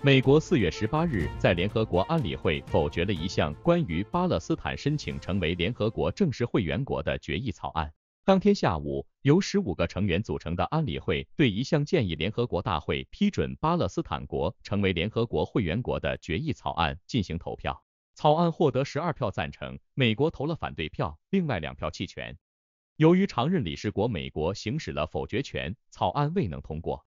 美国四月十八日在联合国安理会否决了一项关于巴勒斯坦申请成为联合国正式会员国的决议草案。当天下午，由十五个成员组成的安理会对一项建议联合国大会批准巴勒斯坦国成为联合国会员国的决议草案进行投票，草案获得十二票赞成，美国投了反对票，另外两票弃权。由于常任理事国美国行使了否决权，草案未能通过。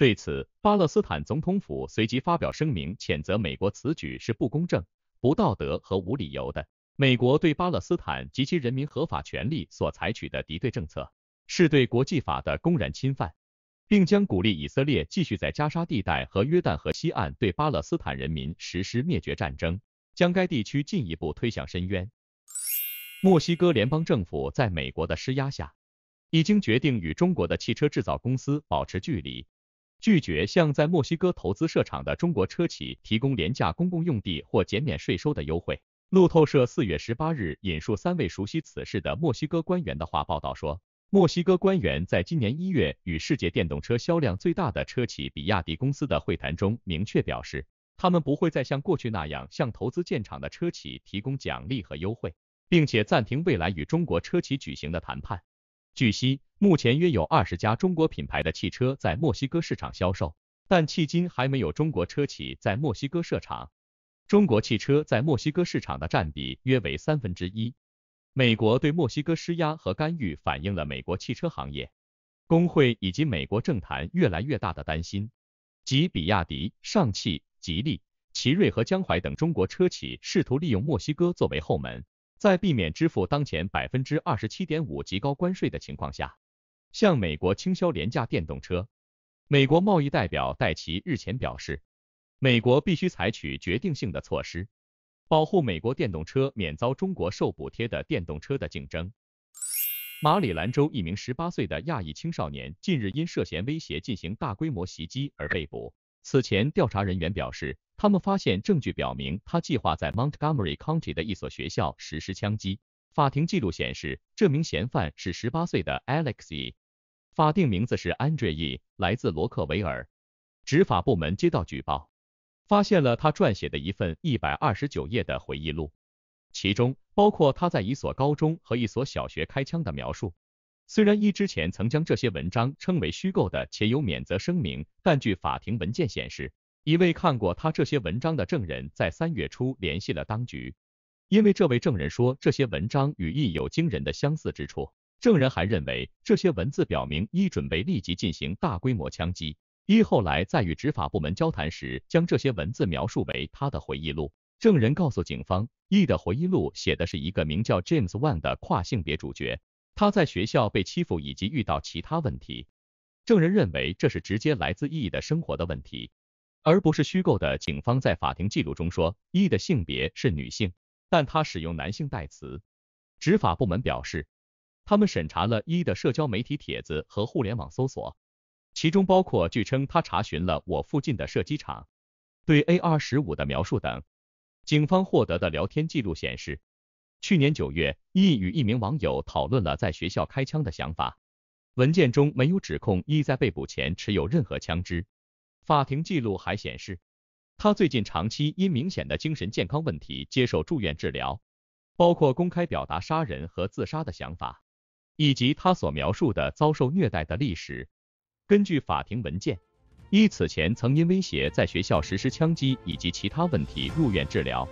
对此，巴勒斯坦总统府随即发表声明，谴责美国此举是不公正、不道德和无理由的。美国对巴勒斯坦及其人民合法权利所采取的敌对政策，是对国际法的公然侵犯，并将鼓励以色列继续在加沙地带和约旦河西岸对巴勒斯坦人民实施灭绝战争，将该地区进一步推向深渊。墨西哥联邦政府在美国的施压下，已经决定与中国的汽车制造公司保持距离。拒绝向在墨西哥投资设厂的中国车企提供廉价公共用地或减免税收的优惠。路透社四月十八日引述三位熟悉此事的墨西哥官员的话报道说，墨西哥官员在今年一月与世界电动车销量最大的车企比亚迪公司的会谈中明确表示，他们不会再像过去那样向投资建厂的车企提供奖励和优惠，并且暂停未来与中国车企举行的谈判。据悉，目前约有二十家中国品牌的汽车在墨西哥市场销售，但迄今还没有中国车企在墨西哥设厂。中国汽车在墨西哥市场的占比约为三分之一。美国对墨西哥施压和干预，反映了美国汽车行业工会以及美国政坛越来越大的担心。即比亚迪、上汽、吉利、奇瑞和江淮等中国车企试图利用墨西哥作为后门。在避免支付当前百分之二十七点五极高关税的情况下，向美国倾销廉价电动车。美国贸易代表戴奇日前表示，美国必须采取决定性的措施，保护美国电动车免遭中国受补贴的电动车的竞争。马里兰州一名十八岁的亚裔青少年近日因涉嫌威胁进行大规模袭击而被捕。此前，调查人员表示。他们发现证据表明，他计划在 Montgomery County 的一所学校实施枪击。法庭记录显示，这名嫌犯是十八岁的 Alexey，法定名字是 Andrei，来自罗克维尔。执法部门接到举报，发现了他撰写的一份一百二十九页的回忆录，其中包括他在一所高中和一所小学开枪的描述。虽然一之前曾将这些文章称为虚构的，且有免责声明，但据法庭文件显示。一位看过他这些文章的证人在三月初联系了当局，因为这位证人说这些文章与 E 有惊人的相似之处。证人还认为这些文字表明 E 准备立即进行大规模枪击。一后来在与执法部门交谈时，将这些文字描述为他的回忆录。证人告诉警方，E 的回忆录写的是一个名叫 James One 的跨性别主角，他在学校被欺负以及遇到其他问题。证人认为这是直接来自 E 的生活的问题。而不是虚构的。警方在法庭记录中说一的性别是女性，但她使用男性代词。执法部门表示，他们审查了一的社交媒体帖子和互联网搜索，其中包括据称他查询了我附近的射击场、对 AR 十五的描述等。警方获得的聊天记录显示，去年九月，E 与一名网友讨论了在学校开枪的想法。文件中没有指控 E 在被捕前持有任何枪支。法庭记录还显示，他最近长期因明显的精神健康问题接受住院治疗，包括公开表达杀人和自杀的想法，以及他所描述的遭受虐待的历史。根据法庭文件，一此前曾因威胁在学校实施枪击以及其他问题入院治疗。